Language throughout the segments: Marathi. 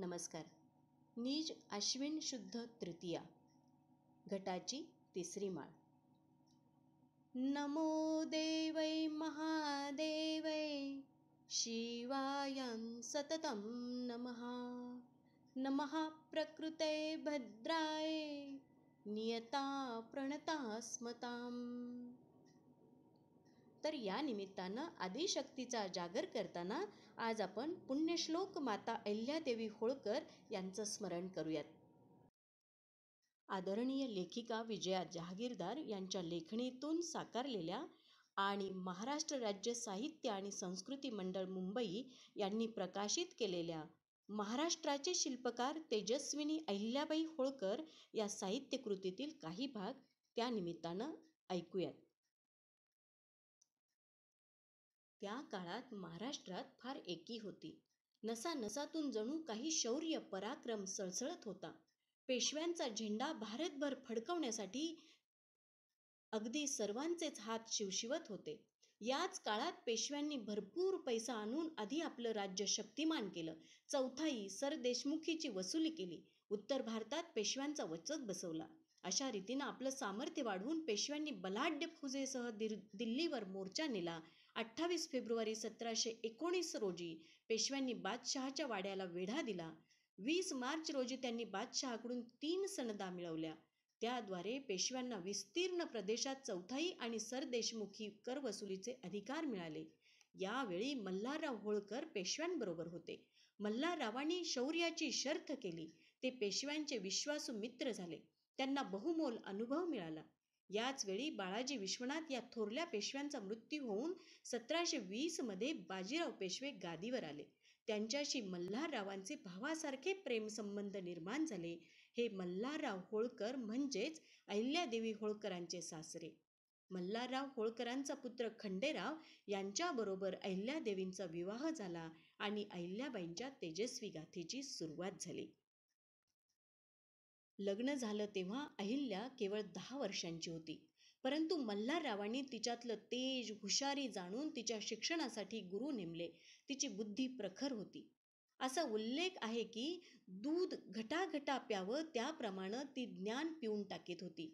नमस्कार नीज अश्विन शुद्ध तृतीया घटाची तिसरी माळ नमो देवै महादेवै शिवाय सततं नमः नमः प्रकृते भद्राय नियता प्रणता प्रणतास्मताम् तर या निमित्तानं आदिशक्तीचा जागर करताना आज आपण पुण्यश्लोक माता अहिल्यादेवी होळकर यांचं स्मरण करूयात आदरणीय लेखिका विजया जहागीरदार यांच्या लेखणीतून साकारलेल्या आणि महाराष्ट्र राज्य साहित्य आणि संस्कृती मंडळ मुंबई यांनी प्रकाशित केलेल्या महाराष्ट्राचे शिल्पकार तेजस्विनी अहिल्याबाई होळकर या साहित्यकृतीतील काही भाग त्या निमित्तानं ऐकूयात त्या काळात महाराष्ट्रात फार एकी होती नसा नसातून जणू काही शौर्य पराक्रम सळसळत होता पेशव्यांचा झेंडा भारतभर फडकवण्यासाठी अगदी सर्वांचेच हात शिवशिवत होते याच काळात पेशव्यांनी भरपूर पैसा आणून आधी आपलं राज्य शक्तिमान केलं चौथाई सरदेशमुखीची वसुली केली उत्तर भारतात पेशव्यांचा वचक बसवला अशा रीतीनं आपलं सामर्थ्य वाढवून पेशव्यांनी बलाढ्य फुजेसह दिल्लीवर मोर्चा नेला अठ्ठावीस फेब्रुवारी सतराशे एकोणीस रोजी पेशव्यांनी बादशहाच्या वाड्याला वेढा दिला वीस मार्च रोजी त्यांनी बादशहाकडून तीन सनदा मिळवल्या त्याद्वारे पेशव्यांना विस्तीर्ण प्रदेशात चौथाई आणि सरदेशमुखी कर वसुलीचे अधिकार मिळाले यावेळी मल्हारराव होळकर पेशव्यांबरोबर होते मल्हाररावांनी शौर्याची शर्थ केली ते पेशव्यांचे विश्वासू मित्र झाले त्यांना बहुमोल अनुभव मिळाला याचवेळी बाळाजी विश्वनाथ या थोरल्या पेशव्यांचा मृत्यू होऊन सतराशे वीसमध्ये बाजीराव पेशवे गादीवर आले त्यांच्याशी मल्हाररावांचे भावासारखे प्रेमसंबंध निर्माण झाले हे मल्हारराव होळकर म्हणजेच अहिल्यादेवी होळकरांचे सासरे मल्हारराव होळकरांचा पुत्र खंडेराव यांच्याबरोबर अहिल्यादेवींचा विवाह झाला आणि अहिल्याबाईंच्या तेजस्वी गाथेची सुरुवात झाली लग्न झालं तेव्हा अहिल्या केवळ दहा वर्षांची होती परंतु मल्हाररावांनी तिच्यातलं तेज हुशारी जाणून तिच्या शिक्षणासाठी गुरु नेमले तिची बुद्धी प्रखर होती असा उल्लेख आहे की दूध घटाघटा प्यावं त्याप्रमाणे ती ज्ञान पिऊन टाकीत होती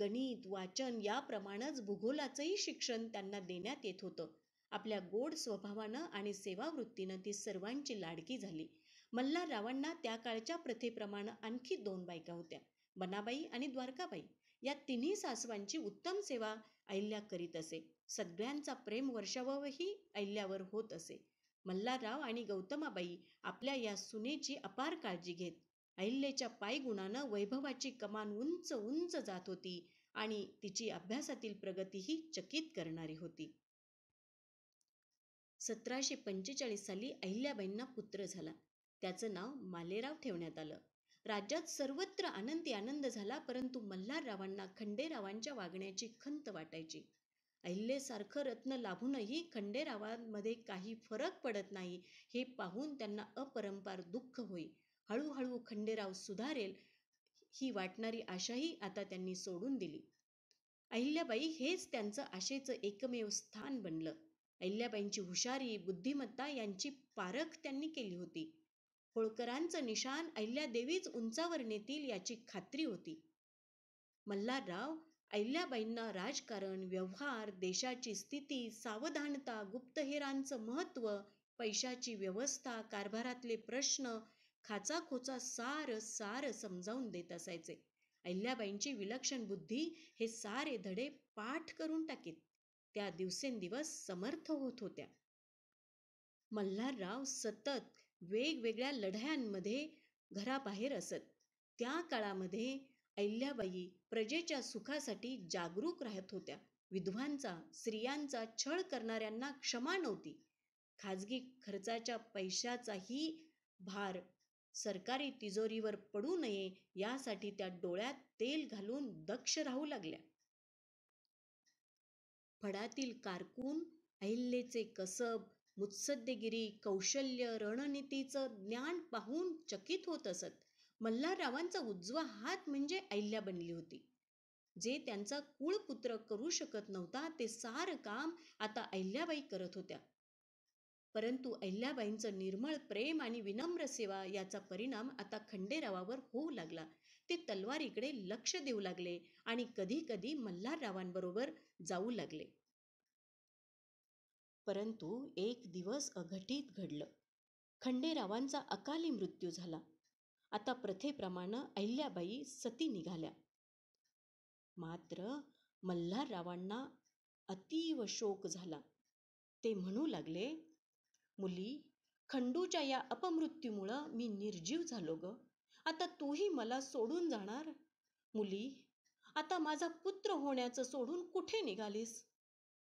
गणित वाचन याप्रमाणेच भूगोलाचंही शिक्षण त्यांना देण्यात येत होतं आपल्या गोड स्वभावानं आणि सेवावृत्तीनं ती सर्वांची लाडकी झाली मल्हाररावांना त्या काळच्या प्रथेप्रमाणे आणखी दोन बायका होत्या बनाबाई आणि द्वारकाबाई या तिन्ही सासवांची उत्तम सेवा अहिल्या करीत असे सगळ्यांचा प्रेम वर्षावही अहिल्यावर होत असे मल्हारराव आणि गौतमाबाई आपल्या या सुनेची अपार काळजी घेत अहिल्याच्या पायगुणानं वैभवाची कमान उंच उंच जात होती आणि तिची अभ्यासातील प्रगतीही चकित करणारी होती सतराशे पंचेचाळीस साली अहिल्याबाईंना पुत्र झाला त्याचं नाव मालेराव ठेवण्यात आलं राज्यात सर्वत्र आनंदी आनंद झाला परंतु मल्हाररावांना खंडेरावांच्या वागण्याची खंत वाटायची सारखं रत्न लाभूनही खंडेरावांमध्ये काही फरक पडत नाही हे पाहून त्यांना अपरंपार दुःख होई हळूहळू खंडेराव सुधारेल ही वाटणारी आशाही आता त्यांनी सोडून दिली अहिल्याबाई हेच त्यांचं आशेचं एकमेव स्थान बनलं अहिल्याबाईंची हुशारी बुद्धिमत्ता यांची पारख त्यांनी केली होती होळकरांचं निशान अहिल्यादेवीच उंचावर नेतील याची खात्री होती मल्हारराव अहिल्याबाईंना राजकारण व्यवहार देशाची स्थिती सावधानता गुप्तहेरांचं महत्त्व पैशाची व्यवस्था कारभारातले प्रश्न खाचाखोचा सार सार समजावून देत असायचे अहिल्याबाईंची विलक्षण बुद्धी हे सारे धडे पाठ करून टाकीत त्या दिवसेंदिवस समर्थ होत होत्या मल्हारराव सतत वेगवेगळ्या लढ्यांमध्ये घराबाहेर असत त्या काळामध्ये अहिल्याबाई प्रजेच्या सुखासाठी जागरूक राहत होत्या विधवांचा स्त्रियांचा छळ करणाऱ्यांना क्षमा नव्हती खाजगी खर्चाच्या पैशाचाही भार सरकारी तिजोरीवर पडू नये यासाठी त्या डोळ्यात तेल घालून दक्ष राहू लागल्या फडातील कारकून अहिल्येचे कसब मुत्सद्देगिरी कौशल्य रणनीतीचं ज्ञान पाहून चकित होत असत मल्हाररावांचा उजवा हात म्हणजे अहिल्या बनली होती जे त्यांचा कुळपुत्र करू शकत नव्हता ते सार काम आता अहिल्याबाई करत होत्या परंतु अहिल्याबाईंचं निर्मळ प्रेम आणि विनम्र सेवा याचा परिणाम आता खंडेरावावर होऊ लागला ते तलवारीकडे लक्ष देऊ लागले आणि कधीकधी मल्हाररावांबरोबर जाऊ लागले परंतु एक दिवस अघटित घडलं खंडेरावांचा अकाली मृत्यू झाला आता प्रथेप्रमाणे अहिल्याबाई सती निघाल्या मात्र मल्हाररावांना अतीव शोक झाला ते म्हणू लागले मुली खंडूच्या या अपमृत्यूमुळं मी निर्जीव झालो ग आता तूही मला सोडून जाणार मुली आता माझा पुत्र होण्याचं सोडून कुठे निघालीस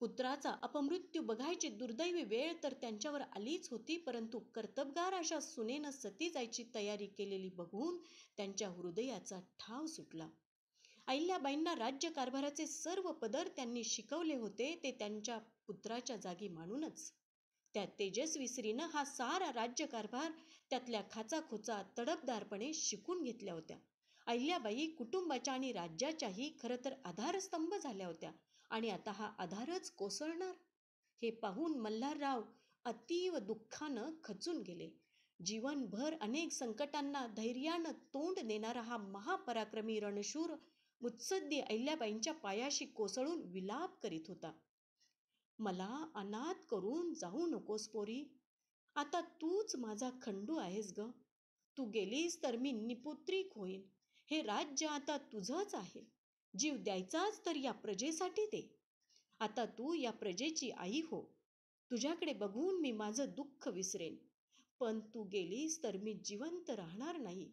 पुत्राचा अपमृत्यू बघायची दुर्दैवी वेळ तर त्यांच्यावर आलीच होती परंतु कर्तबगार अशा सुनेनं सती जायची तयारी केलेली बघून त्यांच्या हृदयाचा ठाव सुटला अहिल्याबाईंना राज्यकारभाराचे सर्व पदर त्यांनी शिकवले होते ते त्यांच्या पुत्राच्या जागी मानूनच त्या तेजस्वी स्त्रीनं हा सारा राज्यकारभार त्यातल्या खाचाखोचा तडपदारपणे शिकून घेतल्या होत्या अहिल्याबाई कुटुंबाच्या आणि राज्याच्याही खरं तर आधारस्तंभ झाल्या होत्या आणि आता हा आधारच कोसळणार हे पाहून मल्हारराव अतीव दुःखानं खचून गेले जीवनभर अनेक संकटांना धैर्यानं तोंड देणारा हा महापराक्रमी रणशूर मुत्सद्दी अहिल्याबाईंच्या पायाशी कोसळून विलाप करीत होता मला अनाथ करून जाऊ नकोस पोरी आता तूच माझा खंडू आहेस ग तू गेलीस तर मी निपुत्रीक होईन हे राज्य आता तुझंच आहे जीव द्यायचाच तर या प्रजेसाठी दे आता तू या प्रजेची आई हो तुझ्याकडे बघून मी माझं दुःख विसरेन पण तू गेलीस तर मी जिवंत राहणार नाही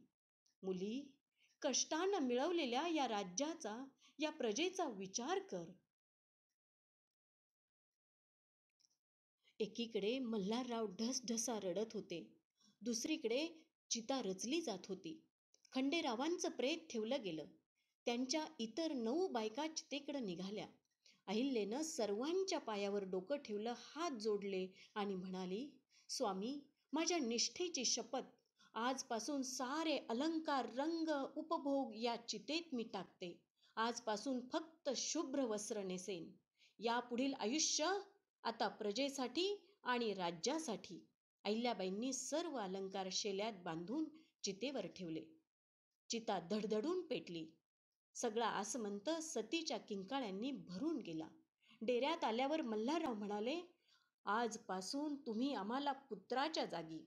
मुली कष्टानं मिळवलेल्या या राज्याचा या प्रजेचा विचार कर एकीकडे मल्हारराव ढसढसा रडत होते दुसरीकडे चिता रचली जात होती खंडेरावांचं प्रेत ठेवलं गेलं त्यांच्या इतर नऊ बायका चितेकडं निघाल्या अहिल्येनं सर्वांच्या पायावर डोकं ठेवलं हात जोडले आणि म्हणाली स्वामी माझ्या निष्ठेची शपथ आजपासून सारे अलंकार रंग उपभोग या चितेत मी टाकते आजपासून फक्त शुभ्र वस्त्र नेसेन यापुढील आयुष्य आता प्रजेसाठी आणि राज्यासाठी अहिल्याबाईंनी सर्व अलंकार शेल्यात बांधून चितेवर ठेवले चिता धडधडून पेटली सगळा आसमंत सतीच्या किंकाळ्यांनी भरून गेला डेऱ्यात आल्यावर मल्हारराव म्हणाले आजपासून तुम्ही आम्हाला पुत्राच्या जागी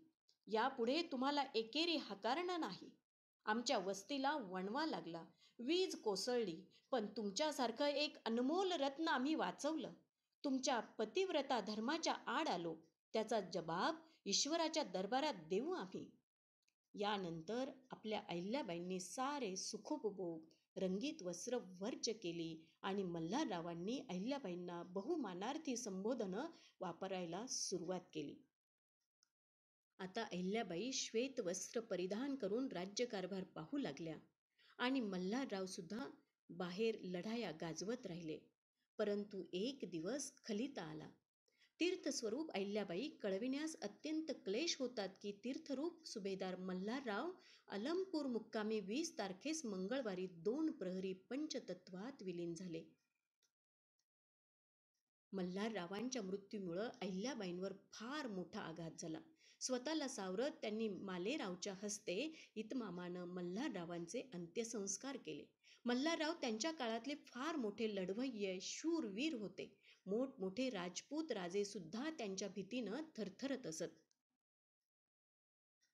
यापुढे तुम्हाला एकेरी हाकारणं नाही आमच्या वस्तीला वणवा लागला वीज कोसळली पण तुमच्यासारखं एक अनमोल रत्न आम्ही वाचवलं तुमच्या पतिव्रता धर्माच्या आड आलो त्याचा जबाब ईश्वराच्या दरबारात देऊ आम्ही यानंतर आपल्या अहिल्याबाईंनी सारे सुखोपभोग रंगीत वस्त्र वर्ज केली आणि मल्हाररावांनी अहिल्याबाईंना बहुमानार्थी संबोधनं वापरायला सुरुवात केली आता अहिल्याबाई श्वेत वस्त्र परिधान करून राज्यकारभार पाहू लागल्या आणि मल्हाररावसुद्धा बाहेर लढाया गाजवत राहिले परंतु एक दिवस खलिता आला तीर्थस्वरूप अहिल्याबाई कळविण्यास अत्यंत क्लेश होतात की तीर्थरूप सुभेदार मल्हारराव अलमपूर मुक्कामी वीस तारखेस मंगळवारी दोन प्रहरी पंचतत्वात विलीन झाले मल्हाररावांच्या मृत्यूमुळं अहिल्याबाईंवर फार मोठा आघात झाला स्वतःला सावरत त्यांनी मालेरावच्या हस्ते इतमामानं मल्हाररावांचे अंत्यसंस्कार केले मल्हारराव त्यांच्या काळातले फार मोठे लढवय्य शूरवीर होते मोठमोठे राजपूत राजे सुद्धा त्यांच्या भीतीनं थरथरत असत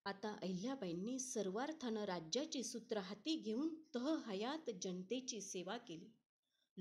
आता अहिल्याबाईंनी सर्वार्थानं राज्याची सूत्र हाती घेऊन तह हयात जनतेची सेवा केली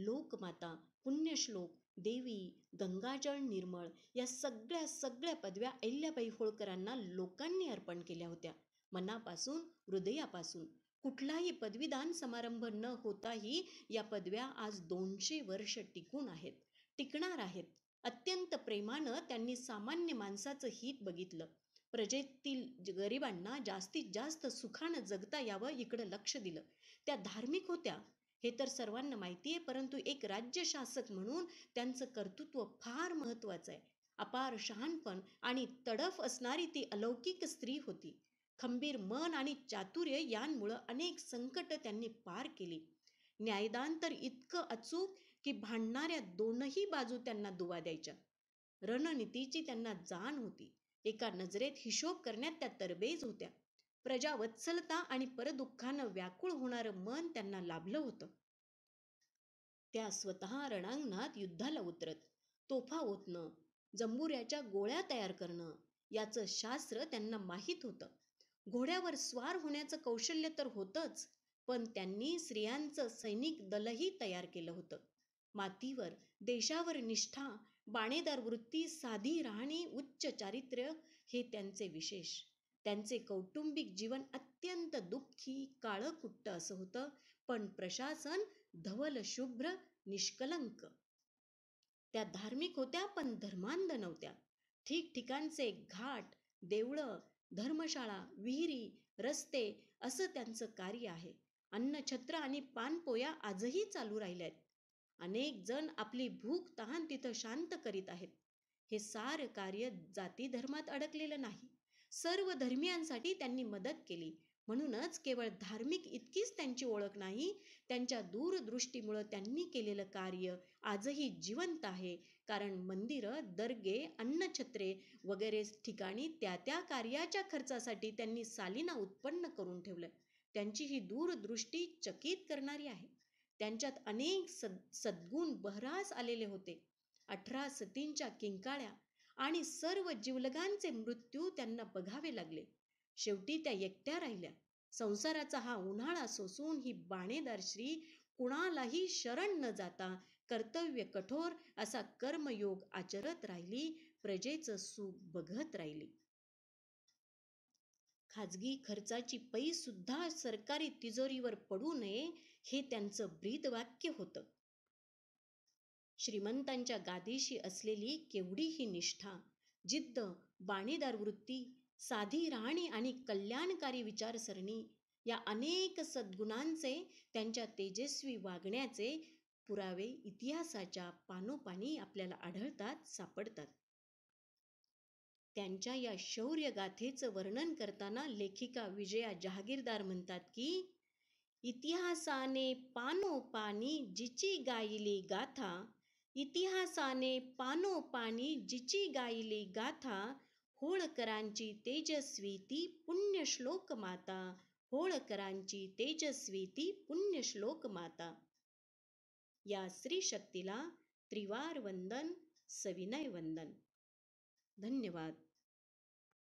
लोकमाता पुण्यश्लोक देवी गंगाजळ निर्मळ या सगळ्या सगळ्या पदव्या अहिल्याबाई होळकरांना लोकांनी अर्पण केल्या होत्या मनापासून हृदयापासून कुठलाही पदवीदान समारंभ न होताही या पदव्या आज दोनशे वर्ष टिकून आहेत टिकणार आहेत अत्यंत प्रेमानं त्यांनी सामान्य माणसाचं हित बघितलं प्रजेतील गरिबांना जास्तीत जास्त सुखानं जगता यावं इकडं लक्ष दिलं त्या धार्मिक होत्या हे तर सर्वांना माहिती आहे परंतु एक राज्य शासक म्हणून त्यांचं कर्तृत्व फार महत्त्वाचं आहे अपार शहाणपण आणि तडफ असणारी ती अलौकिक स्त्री होती खंबीर मन आणि चातुर्य यांमुळं अनेक संकट त्यांनी पार केली न्यायदान तर इतकं अचूक की भांडणाऱ्या दोनही बाजू त्यांना दुवा द्यायच्या रणनीतीची त्यांना जाण होती एका नजरेत हिशोब करण्यात त्या तरबेज होत्या प्रजावत्सलता आणि परदुःखानं व्याकुळ होणारं मन त्यांना लाभलं होतं त्या स्वतः रणांगणात युद्धाला उतरत तोफा ओतणं जंबुऱ्याच्या गोळ्या तयार करणं याचं शास्त्र त्यांना माहीत होतं घोड्यावर स्वार होण्याचं कौशल्य तर होतंच पण त्यांनी स्त्रियांचं सैनिक दलही तयार केलं होतं मातीवर देशावर निष्ठा बाणेदार वृत्ती साधी राहणी उच्च चारित्र्य हे त्यांचे विशेष त्यांचे कौटुंबिक जीवन अत्यंत दुःखी काळकुट्ट असं होतं पण प्रशासन धवल शुभ्र निष्कलंक त्या धार्मिक होत्या पण धर्मांध नव्हत्या ठिकठिकाणचे घाट देवळं धर्मशाळा विहिरी रस्ते असं त्यांचं कार्य आहे अन्नछत्र आणि पानपोया आजही चालू राहिल्या आहेत अनेक जण आपली भूक तहान तिथं शांत करीत आहेत हे सार कार्य जाती धर्मात अडकलेलं नाही सर्व धर्मियांसाठी त्यांनी मदत केली म्हणूनच केवळ धार्मिक इतकीच त्यांची ओळख नाही त्यांच्या दूरदृष्टीमुळं त्यांनी केलेलं कार्य आजही जिवंत आहे कारण मंदिर दर्गे अन्नछत्रे वगैरे ठिकाणी त्या त्या कार्याच्या खर्चासाठी त्यांनी सालीना उत्पन्न करून ठेवलं त्यांची ही दूरदृष्टी चकित करणारी आहे त्यांच्यात अनेक सद सद्गुण बहरास आलेले होते अठरा सतींच्या किंकाळ्या आणि सर्व जीवलगांचे मृत्यू त्यांना बघावे लागले शेवटी त्या एकट्या राहिल्या संसाराचा हा उन्हाळा सोसून ही बाणेदार श्री कुणालाही शरण न जाता कर्तव्य कठोर असा कर्मयोग आचरत राहिली प्रजेचं सुख बघत राहिली खाजगी खर्चाची पैसुद्धा सरकारी तिजोरीवर पडू नये हे त्यांचं ब्रीदवाक्य होतं श्रीमंतांच्या गादीशी असलेली केवढी ही निष्ठा जिद्द बाणीदार वृत्ती साधी राहणी आणि कल्याणकारी विचारसरणी या अनेक सद्गुणांचे त्यांच्या तेजस्वी वागण्याचे पुरावे इतिहासाच्या पानोपानी आपल्याला आढळतात सापडतात त्यांच्या या शौर्य वर्णन करताना लेखिका विजया जहागीरदार म्हणतात की इतिहासाने पानोपानी जिची गायली गाथा इतिहासाने पानोपानी जिची गायली गाथा होळकरांची तेजस्वी ती श्लोक माता होळकरांची तेजस्वी ती पुण्यश्लोक माता या स्त्री शक्तीला त्रिवार वंदन सविनय वंदन धन्यवाद